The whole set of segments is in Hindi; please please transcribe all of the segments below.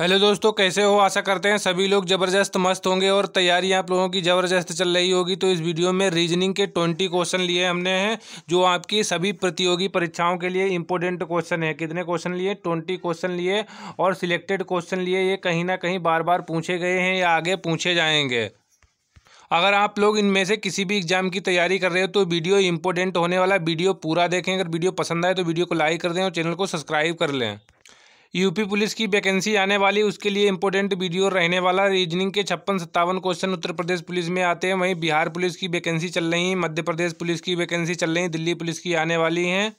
हेलो दोस्तों कैसे हो आशा करते हैं सभी लोग ज़बरदस्त मस्त होंगे और तैयारी आप लोगों की ज़बरदस्त चल रही होगी तो इस वीडियो में रीजनिंग के ट्वेंटी क्वेश्चन लिए हमने हैं जो आपकी सभी प्रतियोगी परीक्षाओं के लिए इंपॉर्टेंट क्वेश्चन है कितने क्वेश्चन लिए ट्वेंटी क्वेश्चन लिए और सिलेक्टेड क्वेश्चन लिए ये कहीं ना कहीं बार बार पूछे गए हैं या आगे पूछे जाएंगे अगर आप लोग इनमें से किसी भी एग्जाम की तैयारी कर रहे हो तो वीडियो इंपॉर्टेंट होने वाला वीडियो पूरा देखें अगर वीडियो पसंद आए तो वीडियो को लाइक कर दें और चैनल को सब्सक्राइब कर लें यूपी पुलिस की वैकेंसी आने वाली उसके लिए इम्पोर्टेंट वीडियो रहने वाला रीजनिंग के छप्पन सत्तावन क्वेश्चन उत्तर प्रदेश पुलिस में आते हैं वहीं बिहार पुलिस की वैकेंसी चल रही है मध्य प्रदेश पुलिस की वैकेंसी चल रही है दिल्ली पुलिस की आने वाली हैं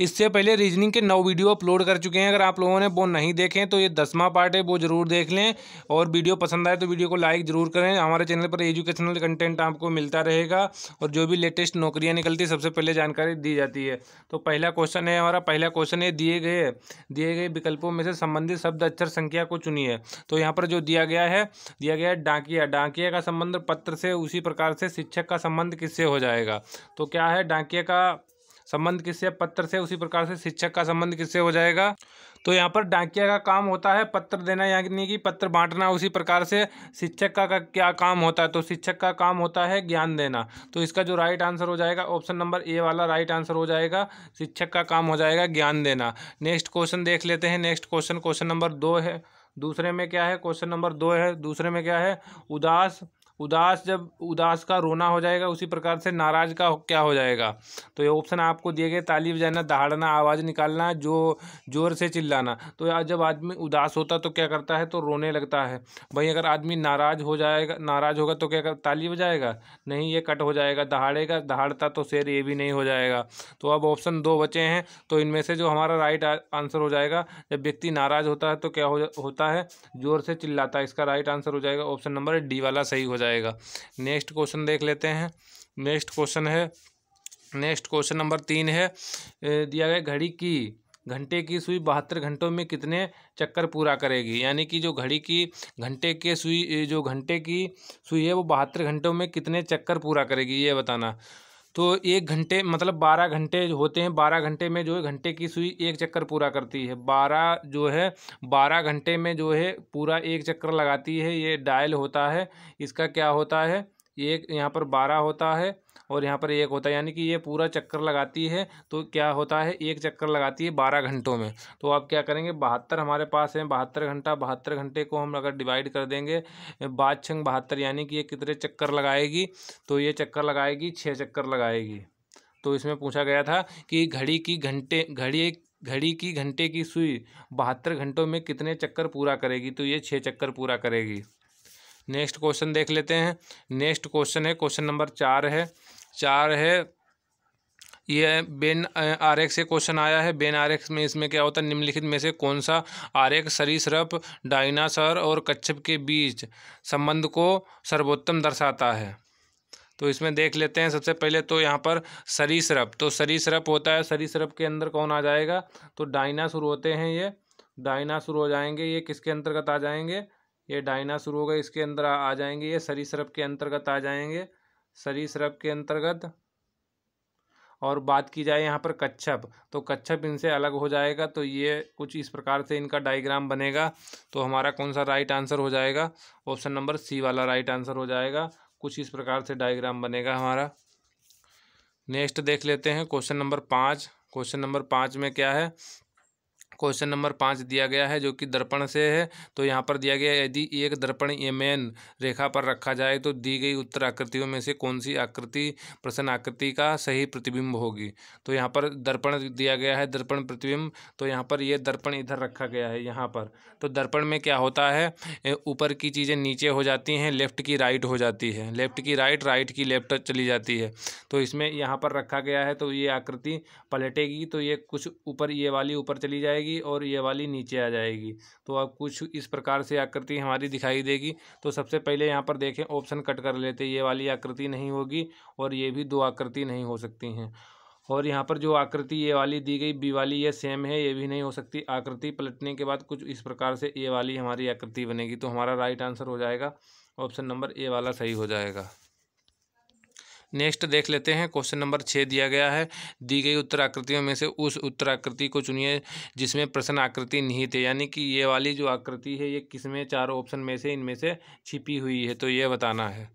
इससे पहले रीजनिंग के नौ वीडियो अपलोड कर चुके हैं अगर आप लोगों ने वो नहीं देखें तो ये दसवां पार्ट है वो ज़रूर देख लें और वीडियो पसंद आए तो वीडियो को लाइक ज़रूर करें हमारे चैनल पर एजुकेशनल कंटेंट आपको मिलता रहेगा और जो भी लेटेस्ट नौकरियाँ निकलती सबसे पहले जानकारी दी जाती है तो पहला क्वेश्चन है हमारा पहला क्वेश्चन है दिए गए दिए गए विकल्पों में से संबंधित शब्द अक्षर संख्या को चुनिए तो यहाँ पर जो दिया गया है दिया गया है डांकिया डांकिया का संबंध पत्र से उसी प्रकार से शिक्षक का संबंध किससे हो जाएगा तो क्या है डांकिया का संबंध किससे पत्र से उसी प्रकार से शिक्षक का संबंध किससे हो जाएगा तो यहाँ पर डाकिया का काम होता है पत्र देना यानी कि पत्र बांटना उसी प्रकार से शिक्षक का, का क्या काम होता है तो शिक्षक का काम होता है ज्ञान देना तो इसका जो राइट आंसर हो जाएगा ऑप्शन नंबर ए वाला राइट आंसर हो जाएगा शिक्षक का काम हो जाएगा ज्ञान देना नेक्स्ट क्वेश्चन देख लेते हैं नेक्स्ट क्वेश्चन क्वेश्चन नंबर दो है दूसरे में क्या है क्वेश्चन नंबर दो है दूसरे में क्या है उदास उदास जब उदास का रोना हो जाएगा उसी प्रकार से नाराज़ का क्या हो जाएगा तो ये ऑप्शन आपको दिए गए ताली बजाना दहाड़ना आवाज़ निकालना जो जोर से चिल्लाना तो जब आदमी उदास होता तो क्या करता है तो रोने लगता है भाई अगर आदमी नाराज़ हो जाएगा नाराज़ होगा तो क्या कर ताली बजाएगा नहीं ये कट हो जाएगा दहाड़ेगा दहाड़ता तो शेर ये भी नहीं हो जाएगा तो अब ऑप्शन दो बचे हैं तो इनमें से जो हमारा राइट आंसर हो जाएगा जब व्यक्ति नाराज़ होता है तो क्या हो होता है ज़ोर से चिल्लाता है इसका राइट आंसर हो जाएगा ऑप्शन नंबर डी वाला सही हो जाएगा जाएगा नेक्स्ट क्वेश्चन देख लेते हैं नेक्स्ट क्वेश्चन है नेक्स्ट क्वेश्चन नंबर तीन है दिया गया घड़ी की घंटे की सुई बहत्तर घंटों में कितने चक्कर पूरा करेगी यानी कि जो घड़ी की घंटे के सुई जो घंटे की सुई है वो बहत्तर घंटों में कितने चक्कर पूरा करेगी ये बताना तो एक घंटे मतलब बारह घंटे होते हैं बारह घंटे में जो है घंटे की सुई एक चक्कर पूरा करती है बारह जो है बारह घंटे में जो है पूरा एक चक्कर लगाती है ये डायल होता है इसका क्या होता है एक यहाँ पर बारह होता है और यहाँ पर एक होता है यानी कि ये पूरा चक्कर लगाती है तो क्या होता है एक चक्कर लगाती है बारह घंटों में तो आप क्या करेंगे बहत्तर हमारे पास है बहत्तर घंटा बहत्तर घंटे को हम अगर डिवाइड कर देंगे बाद छंग बहत्तर यानी कि ये कितने चक्कर लगाएगी तो ये चक्कर लगाएगी छः चक्कर लगाएगी तो इसमें पूछा गया था कि घड़ी की घंटे घड़ी घड़ी की घंटे की सुई बहत्तर घंटों में कितने चक्कर पूरा करेगी तो ये छः चक्कर पूरा करेगी नेक्स्ट क्वेश्चन देख लेते हैं नेक्स्ट क्वेश्चन है क्वेश्चन नंबर चार है चार है ये बेन आर एक्स से क्वेश्चन आया है बेन आर एक्स में इसमें क्या होता है निम्नलिखित में से कौन सा आर एक्स सरीसृप डाइनासर और कच्छप के बीच संबंध को सर्वोत्तम दर्शाता है तो इसमें देख लेते हैं सबसे पहले तो यहाँ पर सरीसृप तो सरप होता है सरीसृप के अंदर कौन आ जाएगा तो डाइनासुर होते हैं ये डाइनासुर हो जाएंगे ये किसके अंतर्गत आ जाएंगे ये डायना शुरू होगा इसके अंदर आ जाएंगे ये सरीसृप के अंतर्गत आ जाएंगे सरीसृप के अंतर्गत और बात की जाए यहाँ पर कच्छप तो कच्छप इनसे अलग हो जाएगा तो ये कुछ इस प्रकार से इनका डायग्राम बनेगा तो हमारा कौन सा राइट आंसर हो जाएगा ऑप्शन नंबर सी वाला राइट आंसर हो जाएगा कुछ इस प्रकार से डायग्राम बनेगा हमारा नेक्स्ट देख लेते हैं क्वेश्चन नंबर पाँच क्वेश्चन नंबर पाँच में क्या है क्वेश्चन नंबर पाँच दिया गया है जो कि दर्पण से है तो यहाँ पर दिया गया यदि एक दर्पण एमेन रेखा पर रखा जाए तो दी गई उत्तर आकृतियों में से कौन सी आकृति प्रसन्न आकृति का सही प्रतिबिंब होगी तो यहाँ पर दर्पण दिया गया है दर्पण प्रतिबिंब तो यहाँ पर ये दर्पण इधर रखा गया है यहाँ पर तो दर्पण में क्या होता है ऊपर की चीज़ें नीचे हो जाती हैं लेफ्ट की राइट हो जाती है लेफ्ट की राइट राइट की लेफ्ट चली जाती है तो इसमें यहाँ पर रखा गया है तो ये आकृति पलटेगी तो ये कुछ ऊपर ये वाली ऊपर चली जाएगी जाएगी और ये वाली नीचे आ जाएगी तो अब कुछ इस प्रकार से आकृति हमारी दिखाई देगी तो सबसे पहले यहाँ पर देखें ऑप्शन कट कर लेते ये वाली आकृति नहीं होगी और ये भी दो आकृति नहीं हो सकती हैं और यहाँ पर जो आकृति ये वाली दी गई बी वाली ये सेम है ये भी नहीं हो सकती आकृति पलटने के बाद कुछ इस प्रकार से ए वाली हमारी आकृति बनेगी तो हमारा राइट आंसर हो जाएगा ऑप्शन नंबर ए वाला सही हो जाएगा नेक्स्ट देख लेते हैं क्वेश्चन नंबर छः दिया गया है दी गई उत्तराकृतियों में से उस उत्तराकृति को चुनिए जिसमें प्रश्न आकृति निहित है यानी कि ये वाली जो आकृति है ये किसमें चार चारों ऑप्शन में से इनमें से छिपी हुई है तो ये बताना है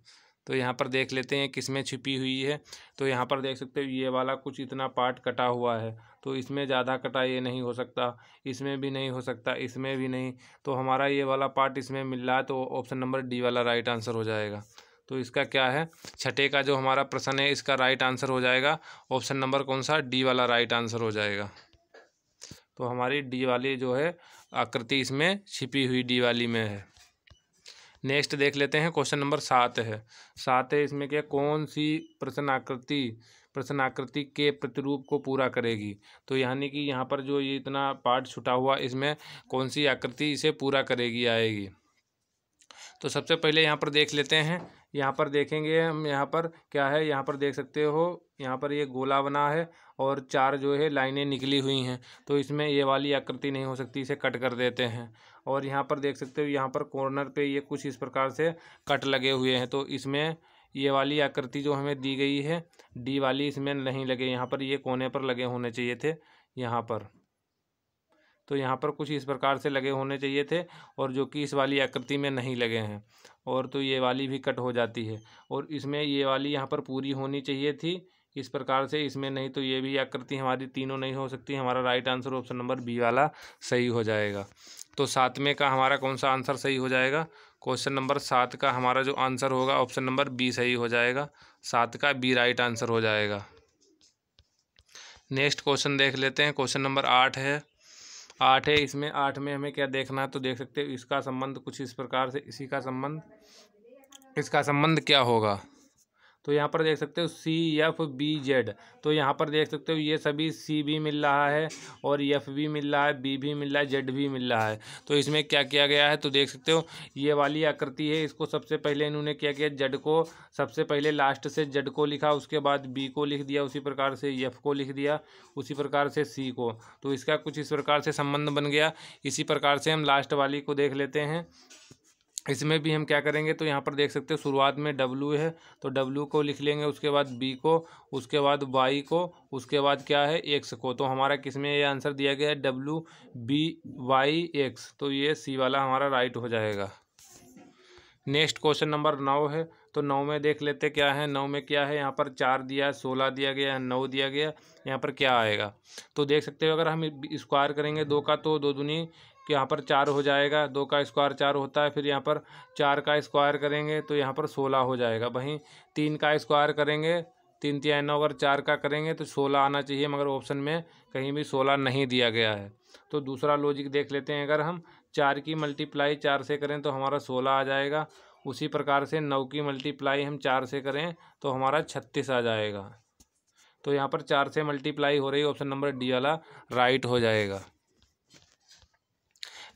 तो यहाँ पर देख लेते हैं किसमें छिपी हुई है तो यहाँ पर देख सकते हो ये वाला कुछ इतना पार्ट कटा हुआ है तो इसमें ज़्यादा कटा ये नहीं हो सकता इसमें भी नहीं हो सकता इसमें भी नहीं तो हमारा ये वाला पार्ट इसमें मिल रहा है तो ऑप्शन नंबर डी वाला राइट आंसर हो जाएगा तो इसका क्या है छठे का जो हमारा प्रश्न है इसका राइट आंसर हो जाएगा ऑप्शन नंबर कौन सा डी वाला राइट आंसर हो जाएगा तो हमारी डी वाली जो है आकृति इसमें छिपी हुई डी वाली में है नेक्स्ट देख लेते हैं क्वेश्चन नंबर सात है सात है इसमें क्या कौन सी प्रश्न आकृति प्रश्न आकृति के प्रतिरूप को पूरा करेगी तो यानी कि यहाँ पर जो ये इतना पार्ट छुटा हुआ इसमें कौन सी आकृति इसे पूरा करेगी आएगी तो सबसे पहले यहाँ पर देख लेते हैं यहाँ पर देखेंगे हम यहाँ पर क्या है यहाँ पर देख सकते हो यहाँ पर ये गोला बना है और चार जो है लाइनें निकली हुई हैं तो इसमें ये वाली आकृति नहीं हो सकती इसे कट कर देते हैं और यहाँ पर देख सकते हो यहाँ पर कॉर्नर पे ये कुछ इस प्रकार से कट लगे हुए हैं तो इसमें ये वाली आकृति जो हमें दी गई है डी वाली इसमें नहीं लगे यहाँ पर ये कोने पर लगे होने चाहिए थे यहाँ पर तो यहाँ पर कुछ इस प्रकार से लगे होने चाहिए थे और जो कि इस वाली आकृति में नहीं लगे हैं और तो ये वाली भी कट हो जाती है और इसमें ये वाली यहाँ पर पूरी होनी चाहिए थी इस प्रकार से इसमें नहीं तो ये भी आकृति हमारी तीनों नहीं हो सकती हमारा right answer option number B वाला सही हो जाएगा तो सात में का हमारा कौन सा आंसर सही हो जाएगा क्वेश्चन नंबर सात का हमारा जो आंसर होगा ऑप्शन नंबर बी सही हो जाएगा सात का बी राइट आंसर हो जाएगा नेक्स्ट क्वेश्चन देख लेते हैं क्वेश्चन नंबर आठ है आठ है इसमें आठ में हमें क्या देखना है तो देख सकते हो इसका संबंध कुछ इस प्रकार से इसी का संबंध इसका संबंध क्या होगा तो यहाँ पर देख सकते हो सी एफ बी जेड तो यहाँ पर देख सकते हो ये सभी सी भी मिल रहा है और एफ भी मिल रहा है बी भी मिल रहा है जेड भी मिल रहा है तो इसमें क्या किया गया है तो देख सकते हो ये वाली आकृति है इसको सबसे पहले इन्होंने क्या किया जेड को सबसे पहले लास्ट से जेड को लिखा उसके बाद बी को लिख दिया उसी प्रकार से एफ को लिख दिया उसी प्रकार से सी को तो इसका कुछ इस प्रकार से संबंध बन गया इसी प्रकार से हम लास्ट वाली को देख लेते हैं इसमें भी हम क्या करेंगे तो यहाँ पर देख सकते हो शुरुआत में डब्लू है तो डब्लू को लिख लेंगे उसके बाद बी को उसके बाद वाई को उसके बाद क्या है एक्स को तो हमारा किस में ये आंसर दिया गया है डब्लू बी वाई एक्स तो ये सी वाला हमारा राइट हो जाएगा नेक्स्ट क्वेश्चन नंबर नौ है तो नौ में देख लेते क्या है नौ में क्या है यहाँ पर चार दिया है सोलह दिया गया है नौ दिया गया यहाँ पर क्या आएगा तो देख सकते हो अगर हम स्क्वायर करेंगे दो का तो दो दुनी कि यहाँ पर चार हो जाएगा दो का स्क्वायर चार होता है फिर यहाँ पर चार का स्क्वायर करेंगे तो यहाँ पर सोलह हो जाएगा वहीं तीन का स्क्वायर करेंगे तीन तिया नौ अगर चार का करेंगे तो सोलह आना चाहिए मगर ऑप्शन में कहीं भी सोलह नहीं दिया गया है तो दूसरा लॉजिक देख लेते हैं अगर हम चार की मल्टीप्लाई चार से करें तो हमारा सोलह आ जाएगा उसी प्रकार से नौ की मल्टीप्लाई हम चार से करें तो हमारा छत्तीस आ जाएगा तो यहाँ पर चार से मल्टीप्लाई हो रही ऑप्शन नंबर डी वाला राइट हो जाएगा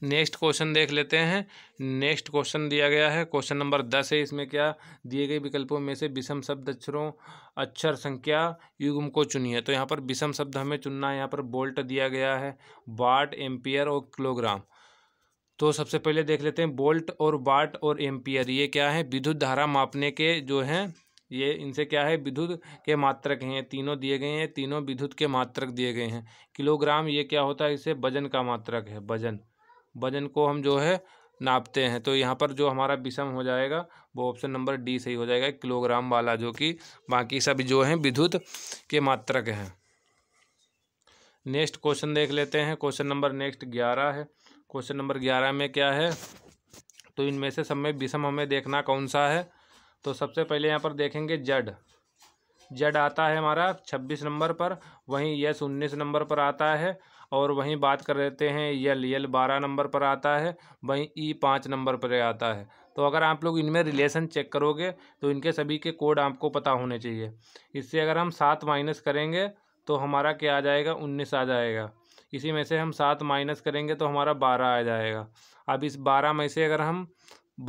नेक्स्ट क्वेश्चन देख लेते हैं नेक्स्ट क्वेश्चन दिया गया है क्वेश्चन नंबर दस है इसमें क्या दिए गए विकल्पों में से विषम शब्द अक्षरों अक्षर संख्या युग्म को चुनिए तो यहाँ पर विषम शब्द हमें चुनना है यहाँ पर बोल्ट दिया गया है वाट एम्पियर और किलोग्राम तो सबसे पहले देख लेते हैं बोल्ट और वाट और एम्पियर ये क्या है विद्युत धारा मापने के जो हैं ये इनसे क्या है विद्युत के मात्रक हैं तीनों दिए गए हैं तीनों विद्युत के मात्रक दिए गए हैं किलोग्राम ये क्या होता है इसे वजन का मात्रक है वजन वजन को हम जो है नापते हैं तो यहाँ पर जो हमारा विषम हो जाएगा वो ऑप्शन नंबर डी सही हो जाएगा किलोग्राम वाला जो कि बाकी सब जो हैं विद्युत के मात्रक हैं नेक्स्ट क्वेश्चन देख लेते हैं क्वेश्चन नंबर नेक्स्ट ग्यारह है क्वेश्चन नंबर ग्यारह में क्या है तो इनमें से सब में विषम हमें देखना कौन सा है तो सबसे पहले यहाँ पर देखेंगे जड जेड आता है हमारा छब्बीस नंबर पर वहीं यस उन्नीस नंबर पर आता है और वहीं बात कर लेते हैं यल यल बारह नंबर पर आता है वहीं ई पाँच नंबर पर आता है तो अगर आप लोग इनमें रिलेशन चेक करोगे तो इनके सभी के कोड आपको पता होने चाहिए इससे अगर हम सात माइनस करेंगे तो हमारा क्या आ जाएगा उन्नीस आ जाएगा इसी में से हम सात माइनस करेंगे तो हमारा बारह आ जाएगा अब इस बारह में से अगर हम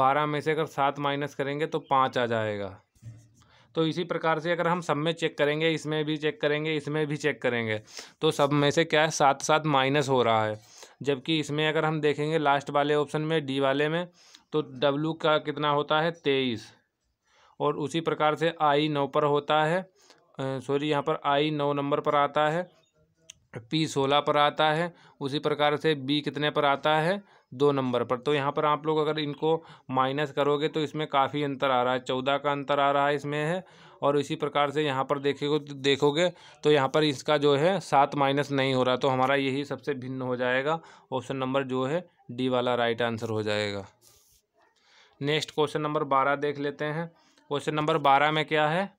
बारह में से अगर सात माइनस करेंगे तो पाँच आ जाएगा तो इसी प्रकार से अगर हम सब में चेक करेंगे इसमें भी चेक करेंगे इसमें भी चेक करेंगे तो सब में से क्या है साथ साथ माइनस हो रहा है जबकि इसमें अगर हम देखेंगे लास्ट वाले ऑप्शन में डी वाले में तो डब्लू का कितना होता है तेईस और उसी प्रकार से आई नौ पर होता है सॉरी यहाँ पर आई नौ नंबर पर आता है पी सोलह पर आता है उसी प्रकार से बी कितने पर आता है दो नंबर पर तो यहाँ पर आप लोग अगर इनको माइनस करोगे तो इसमें काफ़ी अंतर आ रहा है चौदह का अंतर आ रहा है इसमें है और इसी प्रकार से यहाँ पर देखे देखोगे तो यहाँ पर इसका जो है सात माइनस नहीं हो रहा तो हमारा यही सबसे भिन्न हो जाएगा ऑप्शन नंबर जो है डी वाला राइट आंसर हो जाएगा नेक्स्ट क्वेश्चन नंबर बारह देख लेते हैं क्वेश्चन नंबर बारह में क्या है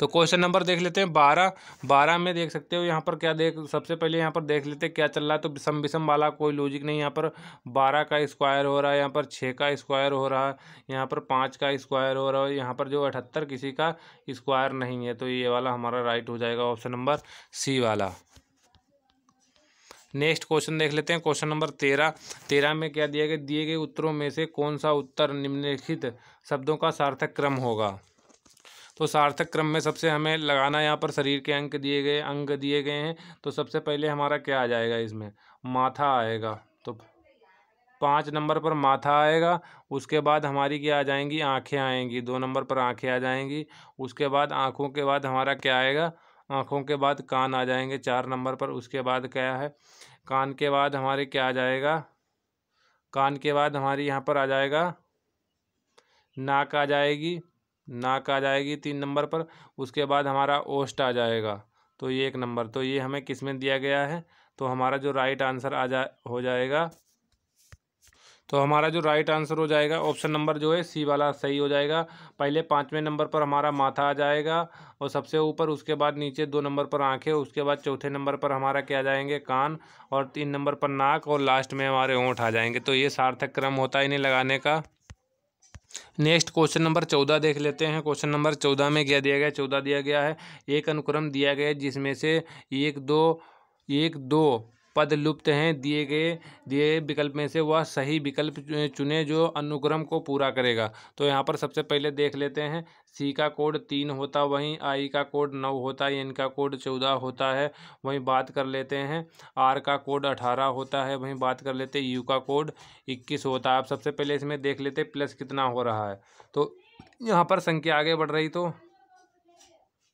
तो क्वेश्चन नंबर देख लेते हैं बारह बारह में देख सकते हो यहाँ पर क्या देख सबसे पहले यहाँ पर देख लेते हैं क्या चल रहा है तो विषम विषम वाला कोई लॉजिक नहीं यहाँ पर बारह का स्क्वायर हो रहा है यहाँ पर छः का स्क्वायर हो रहा है यहाँ पर पाँच का स्क्वायर हो रहा है यहाँ पर जो अठहत्तर किसी का स्क्वायर नहीं है तो ये वाला हमारा राइट हो जाएगा ऑप्शन नंबर सी वाला नेक्स्ट क्वेश्चन देख लेते हैं क्वेश्चन नंबर तेरह तेरह में क्या दिया गया दिए गए उत्तरों में से कौन सा उत्तर निम्नलिखित शब्दों का सार्थक क्रम होगा तो सार्थक क्रम में सबसे हमें लगाना यहाँ पर शरीर के अंक दिए गए अंग दिए गए हैं तो सबसे पहले हमारा क्या आ जाएगा इसमें माथा आएगा तो पाँच नंबर पर माथा आएगा उसके बाद हमारी क्या आ जाएंगी आँखें आएंगी दो नंबर पर आँखें आ जाएंगी उसके बाद आँखों के बाद हमारा क्या आएगा आँखों के बाद कान आ जाएंगे चार नंबर पर उसके बाद क्या है कान के बाद हमारे क्या आ जाएगा कान के बाद हमारी यहाँ पर आ जाएगा नाक आ जाएगी नाक आ जाएगी तीन नंबर पर उसके बाद हमारा ओस्ट आ जाएगा तो ये एक नंबर तो ये हमें किस में दिया गया है तो हमारा जो राइट आंसर आ जा हो जाएगा तो हमारा जो राइट आंसर हो जाएगा ऑप्शन नंबर जो है सी वाला सही हो जाएगा पहले पाँचवें नंबर पर हमारा माथा आ जाएगा और सबसे ऊपर उसके बाद नीचे दो नंबर पर आंखें उसके बाद चौथे नंबर पर हमारा क्या जाएंगे कान और तीन नंबर पर नाक और लास्ट में हमारे ओंठ आ जाएंगे तो ये सार्थक क्रम होता है इन्हें लगाने का नेक्स्ट क्वेश्चन नंबर चौदह देख लेते हैं क्वेश्चन नंबर चौदह में क्या दिया गया चौदह दिया गया है एक अनुक्रम दिया गया है जिसमें से एक दो एक दो पद लुप्त हैं दिए गए दिए विकल्प में से वह सही विकल्प चुने जो अनुक्रम को पूरा करेगा तो यहाँ पर सबसे पहले देख लेते हैं सी का कोड तीन होता वहीं आई का कोड नौ होता है एन का कोड चौदह होता है वहीं बात कर लेते हैं आर का कोड अठारह होता है वहीं बात कर लेते हैं यू का कोड इक्कीस होता है आप सबसे पहले इसमें देख लेते प्लस कितना हो रहा है तो यहाँ पर संख्या आगे बढ़ रही तो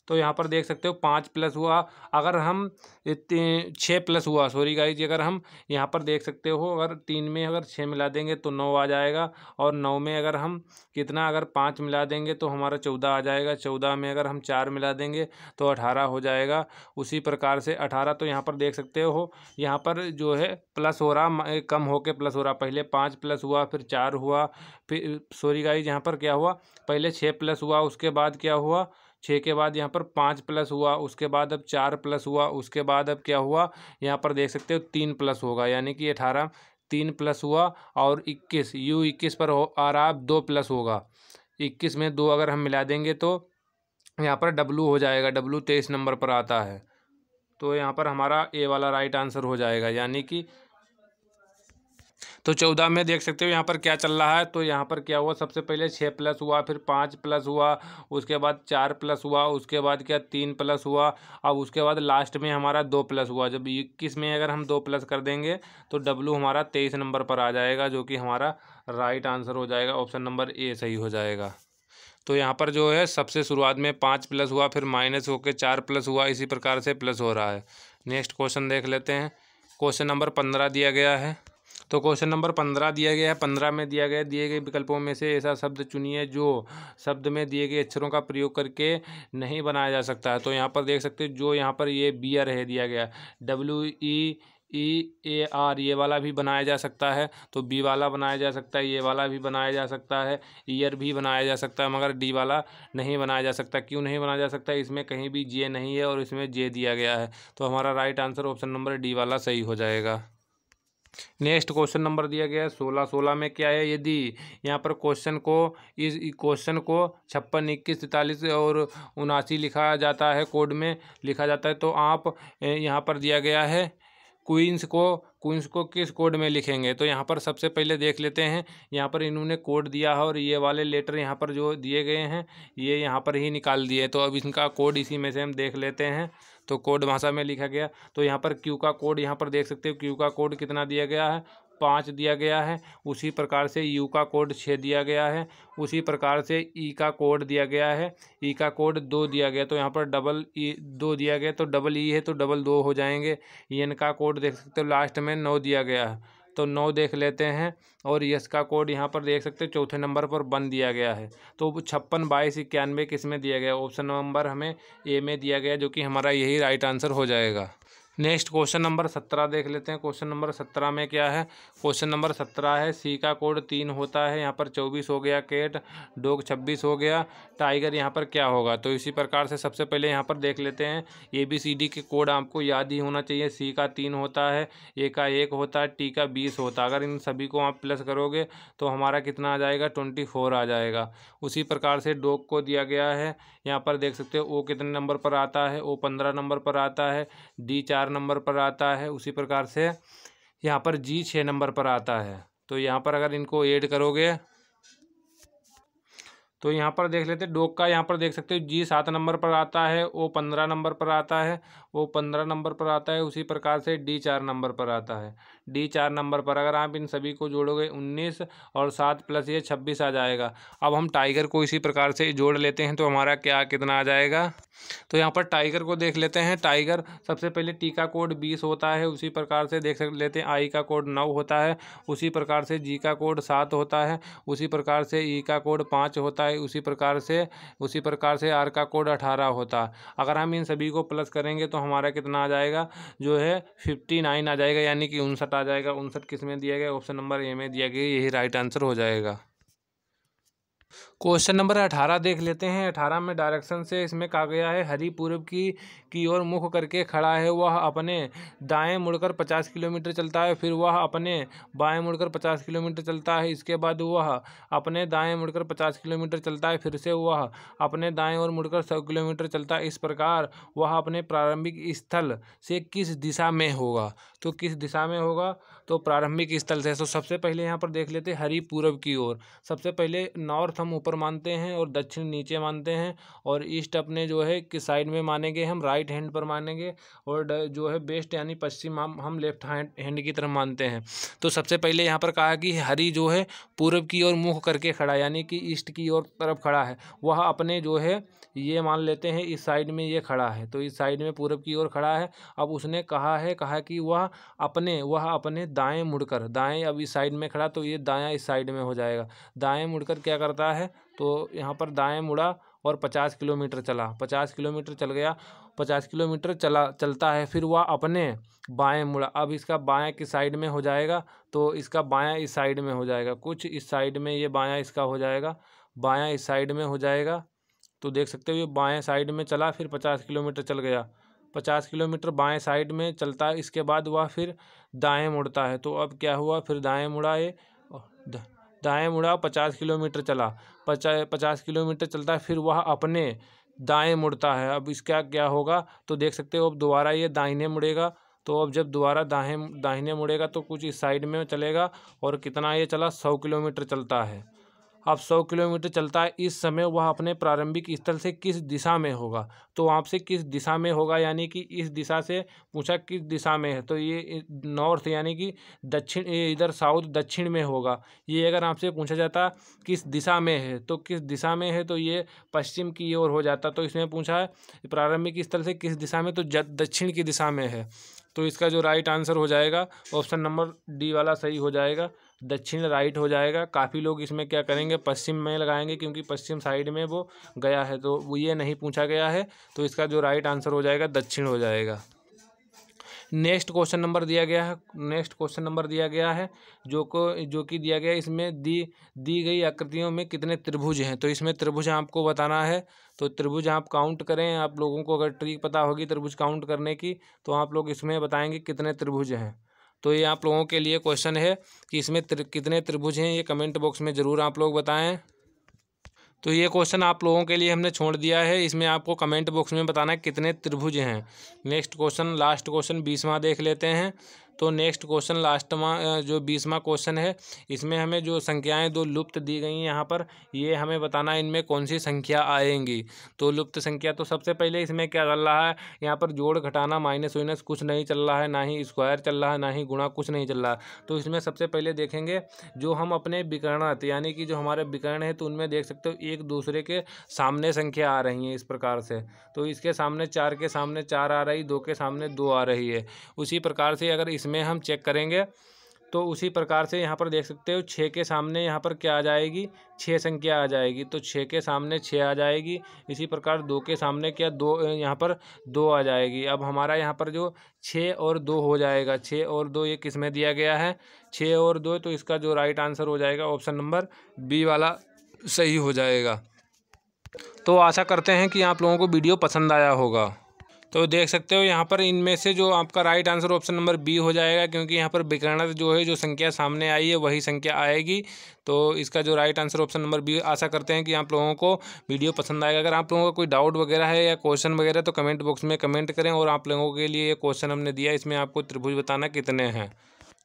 तो यहाँ पर देख सकते हो पाँच प्लस हुआ अगर हम छः प्लस हुआ सॉरी जी अगर हम यहाँ पर देख सकते हो अगर तीन में अगर छः मिला देंगे तो नौ आ जाएगा और नौ में अगर हम कितना अगर पाँच मिला देंगे तो हमारा चौदह आ जाएगा चौदह में अगर हम चार मिला देंगे तो अठारह हो जाएगा उसी प्रकार से अठारह तो यहाँ पर देख सकते हो यहाँ पर जो है प्लस हो रहा कम के प्लस हो रहा पहले पाँच प्लस हुआ फिर चार हुआ फिर सॉरी गाई यहाँ पर क्या हुआ पहले छः प्लस हुआ उसके बाद क्या हुआ छः के बाद यहाँ पर पाँच प्लस हुआ उसके बाद अब चार प्लस हुआ उसके बाद अब क्या हुआ यहाँ पर देख सकते हो तीन प्लस होगा यानी कि अठारह तीन प्लस हुआ और इक्कीस यू इक्कीस पर हो आ रहा अब दो प्लस होगा इक्कीस में दो अगर हम मिला देंगे तो यहाँ पर डब्लू हो जाएगा डब्लू तेईस नंबर पर आता है तो यहाँ पर हमारा ए वाला राइट आंसर हो जाएगा यानी कि तो चौदह में देख सकते हो यहाँ पर क्या चल रहा है तो यहाँ पर क्या हुआ सबसे पहले छः प्लस हुआ फिर पाँच प्लस हुआ उसके बाद चार प्लस हुआ उसके बाद क्या तीन प्लस हुआ अब उसके बाद लास्ट में हमारा दो प्लस हुआ जब इक्कीस में अगर हम दो प्लस कर देंगे तो डब्लू हमारा तेईस नंबर पर आ जाएगा जो कि हमारा राइट आंसर हो जाएगा ऑप्शन नंबर ए सही हो जाएगा तो यहाँ पर जो है सबसे शुरुआत में पाँच प्लस हुआ फिर माइनस होकर चार प्लस हुआ इसी प्रकार से प्लस हो रहा है नेक्स्ट क्वेश्चन देख लेते हैं क्वेश्चन नंबर पंद्रह दिया गया है तो क्वेश्चन नंबर पंद्रह दिया गया है पंद्रह में दिया गया दिए गए विकल्पों में से ऐसा शब्द चुनिए जो शब्द में दिए गए अक्षरों का प्रयोग करके नहीं बनाया जा सकता है तो यहाँ पर देख सकते जो यहाँ पर ये बी आर है दिया गया W E E A R ये वाला भी बनाया जा सकता है तो बी वाला बनाया जा सकता है ये वाला भी बनाया जा सकता है ईयर भी बनाया जा सकता है मगर डी वाला नहीं बनाया जा सकता क्यों नहीं बनाया जा सकता इसमें कहीं भी जे नहीं है और इसमें जे दिया गया है तो हमारा right answer option number D वाला सही हो जाएगा नेक्स्ट क्वेश्चन नंबर दिया गया है सोलह सोलह में क्या है यदि यहाँ पर क्वेश्चन को इस क्वेश्चन को छप्पन इक्कीस तैतालीस और उनासी लिखा जाता है कोड में लिखा जाता है तो आप यहाँ पर दिया गया है क्वींस को क्वींस को किस कोड में लिखेंगे तो यहाँ पर सबसे पहले देख लेते हैं यहाँ पर इन्होंने कोड दिया है और ये वाले लेटर यहाँ पर जो दिए गए हैं ये यहाँ पर ही निकाल दिए तो अब इनका कोड इसी में से हम देख लेते हैं तो कोड भाषा में लिखा गया तो यहाँ पर क्यू का कोड यहाँ पर देख सकते हो क्यू का कोड कितना दिया गया है पाँच दिया गया है उसी प्रकार से यू का कोड छः दिया गया है उसी प्रकार से ई e का कोड दिया गया है ई e का कोड दो दिया गया तो यहाँ पर डबल ई e दो दिया गया तो डबल ई है तो डबल दो हो जाएंगे एन का कोड देख सकते हो लास्ट में नौ दिया गया है तो नौ देख लेते हैं और यस का कोड यहाँ पर देख सकते हैं चौथे नंबर पर बन दिया गया है तो छप्पन बाईस इक्यानवे किस में दिया गया ऑप्शन नंबर हमें ए में दिया गया जो कि हमारा यही राइट आंसर हो जाएगा नेक्स्ट क्वेश्चन नंबर सत्रह देख लेते हैं क्वेश्चन नंबर सत्रह में क्या है क्वेश्चन नंबर सत्रह है सी का कोड तीन होता है यहाँ पर चौबीस हो गया केट डोग छब्बीस हो गया टाइगर यहाँ पर क्या होगा तो इसी प्रकार से सबसे पहले यहाँ पर देख लेते हैं ए बी सी डी के कोड आपको याद ही होना चाहिए सी का तीन होता है ए का एक होता है टी का बीस होता है अगर इन सभी को आप प्लस करोगे तो हमारा कितना आ जाएगा ट्वेंटी फोर आ जाएगा उसी प्रकार से डोग को दिया गया है यहाँ पर देख सकते हो ओ कितने नंबर पर आता है ओ पंद्रह नंबर पर आता है डी चार चार नंबर पर आता है उसी प्रकार से यहाँ पर जी छः नंबर पर आता है तो यहाँ पर अगर इनको ऐड करोगे तो यहाँ पर देख लेते डोक का यहाँ पर देख सकते हो जी सात नंबर पर आता है ओ पंद्रह नंबर पर आता है वो पंद्रह नंबर पर आता है उसी प्रकार से डी चार नंबर पर आता है डी चार नंबर पर अगर आप इन सभी को जोड़ोगे उन्नीस और सात प्लस ये छब्बीस आ जाएगा अब हम टाइगर को इसी प्रकार से जोड़ लेते हैं तो हमारा क्या कितना आ जाएगा तो यहाँ पर टाइगर को देख लेते हैं टाइगर सबसे पहले टी का कोड बीस होता है उसी प्रकार से देख लेते हैं आई का कोड नौ होता है उसी प्रकार से जी का कोड सात होता है उसी प्रकार से ई का कोड पाँच होता है उसी प्रकार से उसी प्रकार से आर का कोड अठारह होता है अगर हम इन सभी को प्लस करेंगे तो हमारा कितना आ जाएगा जो है फिफ्टी नाइन आ जाएगा यानी कि उनसठ आ जाएगा उनसठ किस में दिया गया ऑप्शन नंबर ए में दिया गया यही राइट आंसर हो जाएगा क्वेश्चन नंबर अठारह देख लेते हैं अठारह में डायरेक्शन से इसमें कहा गया है हरी पूर्व की की ओर मुख करके खड़ा है वह अपने दाएं मुड़कर पचास किलोमीटर चलता है फिर वह अपने बाएं मुड़कर पचास किलोमीटर चलता है इसके बाद वह अपने दाएं मुड़कर पचास किलोमीटर चलता है फिर से वह अपने दाएं और मुड़कर सौ किलोमीटर चलता है इस प्रकार वह अपने प्रारंभिक स्थल से किस दिशा में होगा तो किस दिशा में होगा तो प्रारंभिक स्थल से तो सबसे पहले यहाँ पर देख लेते हरी पूर्व की ओर सबसे पहले नॉर्थ हम ऊपर मानते हैं और दक्षिण नीचे मानते हैं और ईस्ट अपने जो है किस साइड में मानेंगे हम राइट राइट हैंड पर मानेंगे और जो है बेस्ट यानी पश्चिम हम हम लेफ्ट हैंड हैंड की तरफ मानते हैं तो सबसे पहले यहाँ पर कहा कि हरि जो है पूर्व की ओर मुख करके खड़ा यानी कि ईस्ट की ओर तरफ खड़ा है वह अपने जो है ये मान लेते हैं इस साइड में ये खड़ा है तो इस साइड में पूर्व की ओर खड़ा है अब उसने कहा है कहा कि वह अपने वह अपने दाएं मुड़कर दाएं अब इस साइड में खड़ा तो ये दाया इस साइड में हो जाएगा दाएं मुड़कर क्या करता है तो यहाँ पर दाएं मुड़ा और पचास किलोमीटर चला पचास किलोमीटर चल गया पचास किलोमीटर चला चलता है फिर वह अपने बाएं मुड़ा अब इसका बाया की साइड में हो जाएगा तो इसका बाया इस साइड में हो जाएगा कुछ इस साइड में ये बाया इसका हो जाएगा बाया इस साइड में हो जाएगा तो देख सकते हो ये बाएँ साइड में चला फिर पचास किलोमीटर चल गया पचास किलोमीटर बाएँ साइड में चलता है इसके बाद वह फिर दाएँ मुड़ता है तो अब क्या हुआ फिर दाएँ मुड़ा ये दाएं मुड़ा पचास किलोमीटर चला पचा पचास किलोमीटर चलता है फिर वह अपने दाएं मुड़ता है अब इसका क्या होगा तो देख सकते हो अब दोबारा ये दाहिने मुड़ेगा तो अब जब दोबारा दाहें दाहिने मुड़ेगा तो कुछ इस साइड में चलेगा और कितना ये चला सौ किलोमीटर चलता है अब सौ किलोमीटर चलता है इस समय वह अपने प्रारंभिक स्थल से किस दिशा में होगा तो आपसे किस दिशा में होगा यानी कि इस दिशा से पूछा किस दिशा में है तो ये नॉर्थ यानी कि दक्षिण इधर साउथ दक्षिण में होगा ये अगर आपसे पूछा जाता किस दिशा में है तो किस दिशा में है तो ये पश्चिम की ओर हो जाता तो इसमें पूछा है प्रारंभिक स्थल से किस दिशा में तो दक्षिण की दिशा में है तो इसका जो राइट आंसर हो जाएगा ऑप्शन नंबर डी वाला सही हो जाएगा दक्षिण राइट हो जाएगा काफ़ी लोग इसमें क्या करेंगे पश्चिम में लगाएंगे क्योंकि पश्चिम साइड में वो गया है तो वो ये नहीं पूछा गया है तो इसका जो राइट आंसर हो जाएगा दक्षिण हो जाएगा नेक्स्ट क्वेश्चन नंबर दिया गया है नेक्स्ट क्वेश्चन नंबर दिया गया है जो को जो कि दिया गया है इसमें दी दी गई आकृतियों में कितने त्रिभुज हैं तो इसमें त्रिभुज आपको बताना है तो त्रिभुज आप काउंट करें आप लोगों को अगर ट्रिक पता होगी त्रिभुज काउंट करने की तो आप लोग इसमें बताएंगे कितने त्रिभुज हैं तो ये आप लोगों के लिए क्वेश्चन है कि इसमें त्र, कितने त्रिभुज हैं ये कमेंट बॉक्स में ज़रूर आप लोग बताएं तो ये क्वेश्चन आप लोगों के लिए हमने छोड़ दिया है इसमें आपको कमेंट बॉक्स में बताना है कितने त्रिभुज हैं नेक्स्ट क्वेश्चन लास्ट क्वेश्चन बीसवा देख लेते हैं तो नेक्स्ट क्वेश्चन लास्टवा जो बीसवा क्वेश्चन है इसमें हमें जो संख्याएं दो लुप्त दी गई हैं यहाँ पर ये हमें बताना है इनमें कौन सी संख्या आएंगी तो लुप्त संख्या तो सबसे पहले इसमें क्या चल रहा है यहाँ पर जोड़ घटाना माइनस वाइनस कुछ नहीं चल रहा है ना ही स्क्वायर चल रहा है ना ही गुणा कुछ नहीं चल रहा तो इसमें सबसे पहले देखेंगे जो हम अपने विकर्णार्थ यानी कि जो हमारे विकर्ण है तो उनमें देख सकते हो एक दूसरे के सामने संख्या आ रही है इस प्रकार से तो इसके सामने चार के सामने चार आ रही दो के सामने दो आ रही है उसी प्रकार से अगर इस इसमें हम चेक करेंगे तो उसी प्रकार से यहाँ पर देख सकते हो छः के सामने यहाँ पर क्या आ जाएगी छः संख्या आ जाएगी तो छः के सामने छः आ जाएगी इसी प्रकार दो के सामने क्या दो यहाँ पर दो आ जाएगी अब हमारा यहाँ पर जो छः और दो हो जाएगा छः और दो ये किस में दिया गया है छः और दो तो इसका जो राइट आंसर हो जाएगा ऑप्शन नंबर बी वाला सही हो जाएगा तो आशा करते हैं कि आप लोगों को वीडियो पसंद आया होगा तो देख सकते हो यहाँ पर इनमें से जो आपका right answer option number B हो जाएगा क्योंकि यहाँ पर विकर्ण जो है जो संख्या सामने आई है वही संख्या आएगी तो इसका जो right answer option number B आशा करते हैं कि आप लोगों को वीडियो पसंद आएगा अगर आप लोगों का कोई डाउट वगैरह है या क्वेश्चन वगैरह तो कमेंट बॉक्स में कमेंट करें और आप लोगों के लिए ये क्वेश्चन हमने दिया इसमें आपको त्रिभुज बताना कितने हैं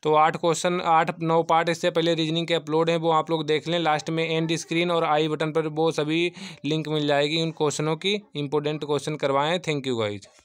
तो आठ क्वेश्चन आठ नौ पार्ट इससे पहले रीजनिंग के अपलोड हैं वो आप लोग देख लें लास्ट में एंड स्क्रीन और आई बटन पर वो सभी लिंक मिल जाएगी उन क्वेश्चनों की इंपॉर्टेंट क्वेश्चन करवाएं थैंक यू गाइज